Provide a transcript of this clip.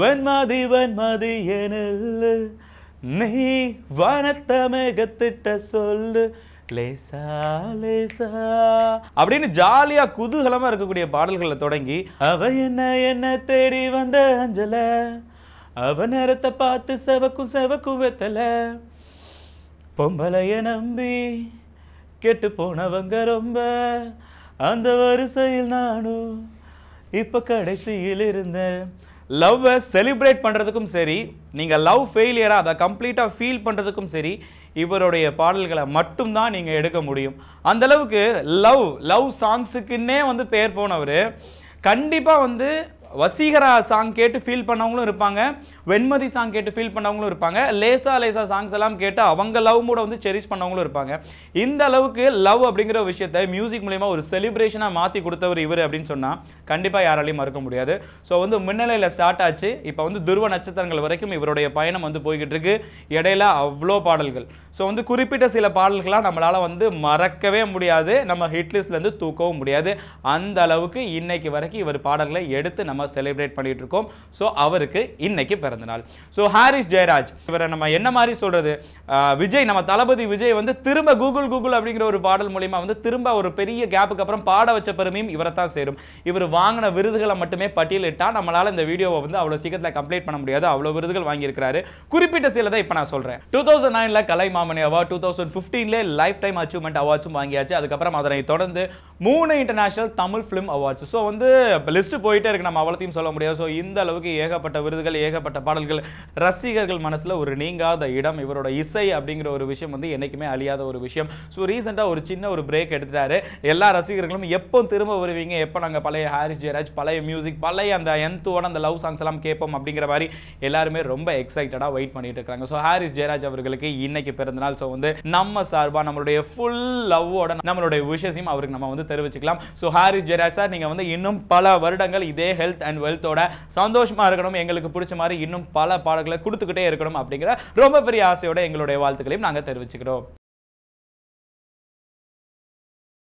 வெண்மதி வெண்மதி எனல் நீ வனத்தமகத்திட்ட சொல்லு லேசா லேசா அப்படின்னு ஜாலியா குதூகலமா இருக்கக்கூடிய பாடல்களை தொடங்கி அவ என்ன என்ன தேடி வந்த அஞ்சல அவ நேரத்தை பார்த்து செவக்கும் செவக்கும் வெத்தல பொம்பளைய நம்பி கெட்டு போனவங்க ரொம்ப அந்த வரிசையில் நானும் இப்ப கடைசியில் இருந்தேன் லவ்வை செலிப்ரேட் பண்ணுறதுக்கும் சரி நீங்கள் லவ் ஃபெயிலியராக அதை கம்ப்ளீட்டாக ஃபீல் பண்ணுறதுக்கும் சரி இவருடைய பாடல்களை மட்டும்தான் நீங்கள் எடுக்க முடியும் அந்தளவுக்கு லவ் லவ் சாங்ஸுக்குன்னே வந்து பேர் போனவர் கண்டிப்பாக வந்து வசீகரா சாங் கேட்டு ஃபீல் பண்ணவங்களும் இருப்பாங்க வெண்மதி சாங் கேட்டு ஃபீல் பண்ணவங்களும் இருப்பாங்க லேசா லேசா சாங்ஸ் எல்லாம் கேட்டு அவங்க லவ் மூட வந்து செரிஸ் பண்ணவங்களும் இருப்பாங்க இந்த அளவுக்கு லவ் அப்படிங்கிற விஷயத்தை மியூசிக் மூலயமா ஒரு செலிப்ரேஷனாக மாற்றி கொடுத்தவர் இவர் அப்படின்னு சொன்னால் கண்டிப்பாக யாராலையும் மறுக்க முடியாது ஸோ வந்து முன்னிலையில் ஸ்டார்ட் ஆச்சு இப்போ வந்து துருவ நட்சத்திரங்கள் வரைக்கும் இவருடைய பயணம் வந்து போய்கிட்டு இருக்கு இடையில அவ்வளோ பாடல்கள் ஸோ வந்து குறிப்பிட்ட சில பாடல்களாக நம்மளால் வந்து மறக்கவே முடியாது நம்ம ஹிட்லிஸ்ட்லேருந்து தூக்கவும் முடியாது அந்த அளவுக்கு இன்னைக்கு வரைக்கும் இவர் பாடல்களை எடுத்து நம்ம செலிப்ரேட் பண்ணிகிட்டு இருக்கோம் ஸோ அவருக்கு இன்னைக்கு பிறந்தநாள் ஸோ ஹாரிஸ் ஜெயராஜ் இவரை நம்ம என்ன மாதிரி சொல்கிறது விஜய் நம்ம தளபதி விஜய் வந்து திரும்ப கூகுள் கூகுள் அப்படிங்கிற ஒரு பாடல் மூலிமா வந்து திரும்ப ஒரு பெரிய கேப்புக்கு அப்புறம் பாட வச்ச பெருமையும் இவரை தான் சேரும் இவர் வாங்கின விருதுகளை மட்டுமே பட்டியலிட்டால் நம்மளால் இந்த வீடியோவை வந்து அவ்வளோ சீக்கிரத்தில் கம்ப்ளீட் பண்ண முடியாது அவ்வளோ விருதுகள் வாங்கியிருக்கிறாரு குறிப்பிட்ட சிலதை இப்போ நான் சொல்கிறேன் டூ தௌசண்ட் நைனில் Kalaimamani award two thousand ஃபிஃப்டீன்லேயே லைஃப் டைம் அச்சீவ்மெண்ட் அவார்ட்ஸும் வாங்கியாச்சு அதுக்கப்புறம் அதனை தொடர்ந்து மூணு international Tamil film awards so வந்து லிஸ்ட் போயிட்டே இருக்கு நம்ம அவ்வளோத்தையும் சொல்ல முடியாது ஸோ இந்த அளவுக்கு ஏகப்பட்ட விருதுகள் ஏகப்பட்ட பாடல்கள் ரசிகர்கள் மனசில் ஒரு நீங்காத இடம் இவரோட இசை அப்படிங்கிற ஒரு விஷயம் வந்து என்றைக்குமே அழியாத ஒரு விஷயம் ஸோ ரீசெண்டாக ஒரு சின்ன ஒரு பிரேக் எடுத்துட்டாரு எல்லா ரசிகர்களும் எப்போ திரும்ப வருவீங்க எப்போ நாங்கள் பழைய ஹாரிஸ் ஜெயராஜ் பழைய மியூசிக் பழைய அந்த எந்தோட அந்த லவ் சாங்ஸ் எல்லாம் கேட்போம் அப்படிங்கிற மாதிரி எல்லாருமே ரொம்ப எக்ஸைட்டடாக வெயிட் பண்ணிட்டு இருக்காங்க ஸோ ஹாரிஸ் ஜெயராஜ் அவர்களுக்கு இன்னைக்கு பிறந்த பிறந்த ஸோ வந்து நம்ம சார்பாக நம்மளுடைய ஃபுல் லவ்வோட நம்மளுடைய விஷஸையும் அவருக்கு நம்ம வந்து தெரிவிச்சுக்கலாம் ஸோ ஹாரிஸ் ஜெராஜ் சார் நீங்கள் வந்து இன்னும் பல வருடங்கள் இதே ஹெல்த் அண்ட் வெல்த்தோட சந்தோஷமாக இருக்கணும் எங்களுக்கு பிடிச்ச மாதிரி இன்னும் பல பாடல்களை கொடுத்துக்கிட்டே இருக்கணும் அப்படிங்கிற ரொம்ப பெரிய ஆசையோட எங்களுடைய வாழ்த்துக்களையும் நாங்கள் தெரிவிச்சுக்கிறோம்